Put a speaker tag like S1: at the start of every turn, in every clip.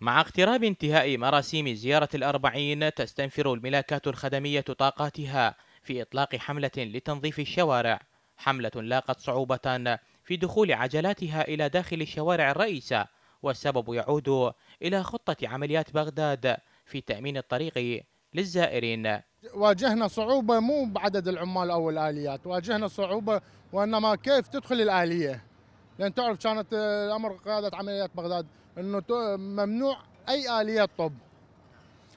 S1: مع اقتراب انتهاء مراسيم زيارة الأربعين تستنفر الملاكات الخدمية طاقاتها في إطلاق حملة لتنظيف الشوارع حملة لاقت صعوبة في دخول عجلاتها إلى داخل الشوارع الرئيسة والسبب يعود إلى خطة عمليات بغداد في تأمين الطريق للزائرين
S2: واجهنا صعوبة مو بعدد العمال أو الآليات واجهنا صعوبة وإنما كيف تدخل الآلية لان تعرف كانت آه، الامر قياده عمليات بغداد انه ممنوع اي اليه طب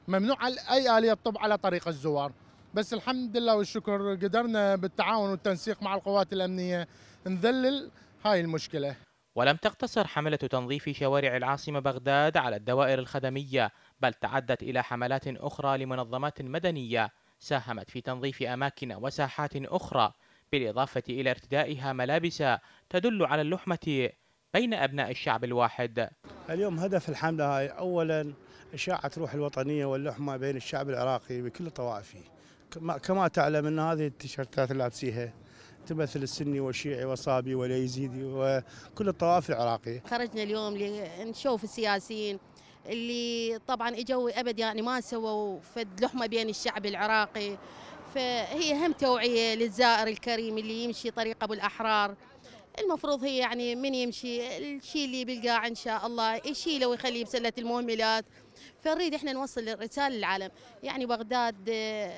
S2: ممنوع اي اليه طب على طريق الزوار بس الحمد لله والشكر قدرنا بالتعاون والتنسيق مع القوات الامنيه نذلل هاي المشكله
S1: ولم تقتصر حملة تنظيف شوارع العاصمة بغداد على الدوائر الخدمية بل تعدت إلى حملات أخرى لمنظمات مدنية ساهمت في تنظيف أماكن وساحات أخرى بالإضافة إلى ارتدائها ملابس تدل على اللحمة بين أبناء الشعب الواحد اليوم
S3: هدف الحملة هاي أولا إشاعة روح الوطنية واللحمة بين الشعب العراقي بكل طوائفه كما تعلم أن هذه التيشيرتات اللي لابسيها تمثل السني والشيعي والصابي واليزيدي وكل الطوائف العراقية
S4: خرجنا اليوم لنشوف السياسيين اللي طبعا اجوا ابد يعني ما سووا فد لحمه بين الشعب العراقي فهي هم توعية للزائر الكريم اللي يمشي طريق أبو الأحرار المفروض هي يعني من يمشي الشيء اللي بيلقاه إن شاء الله يشيله ويخليه بسلة المهملات فنريد احنا نوصل الرسالة للعالم يعني بغداد آه،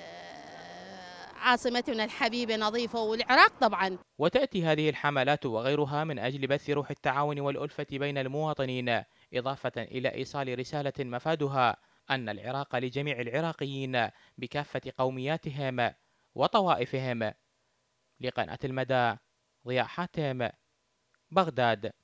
S4: عاصمتنا الحبيبة نظيفة والعراق طبعا
S1: وتأتي هذه الحملات وغيرها من أجل بث روح التعاون والألفة بين المواطنين إضافة إلى إيصال رسالة مفادها أن العراق لجميع العراقيين بكافة قومياتهم وطوائفهم لقناة المدى ضياء حاتم بغداد